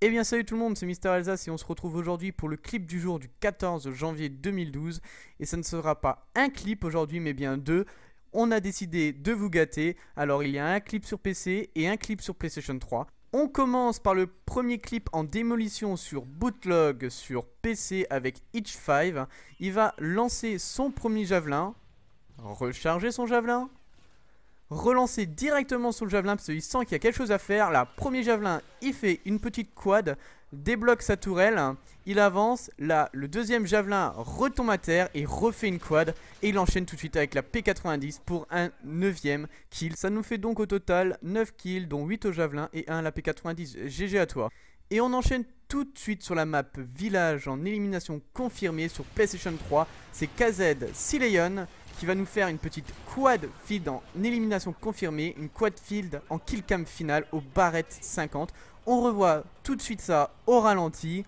Eh bien salut tout le monde, c'est Mister Alsace et on se retrouve aujourd'hui pour le clip du jour du 14 janvier 2012. Et ça ne sera pas un clip aujourd'hui mais bien deux. On a décidé de vous gâter, alors il y a un clip sur PC et un clip sur PlayStation 3. On commence par le premier clip en démolition sur Bootlog sur PC avec h 5 Il va lancer son premier javelin, recharger son javelin, relancer directement sur le javelin parce qu'il sent qu'il y a quelque chose à faire. Là, premier javelin, il fait une petite quad, débloque sa tourelle, il avance. Là, le deuxième javelin retombe à terre et refait une quad. Et il enchaîne tout de suite avec la P90 pour un neuvième kill. Ça nous fait donc au total 9 kills, dont 8 au javelin et 1 à la P90. GG à toi. Et on enchaîne tout de suite sur la map Village en élimination confirmée sur PlayStation 3. C'est KZ Sileon qui va nous faire une petite quad field en élimination confirmée, une quad field en kill cam finale au barrette 50. On revoit tout de suite ça au ralenti.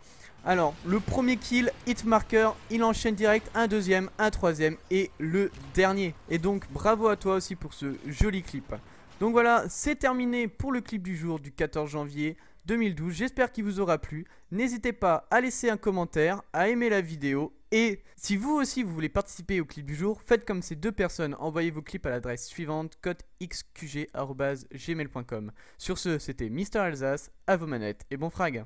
Alors, le premier kill, hit marker, il enchaîne direct un deuxième, un troisième et le dernier. Et donc, bravo à toi aussi pour ce joli clip. Donc voilà, c'est terminé pour le clip du jour du 14 janvier 2012. J'espère qu'il vous aura plu. N'hésitez pas à laisser un commentaire, à aimer la vidéo. Et si vous aussi vous voulez participer au clip du jour, faites comme ces deux personnes, envoyez vos clips à l'adresse suivante code codexqg.gmail.com. Sur ce, c'était Mister Alsace, à vos manettes et bon frag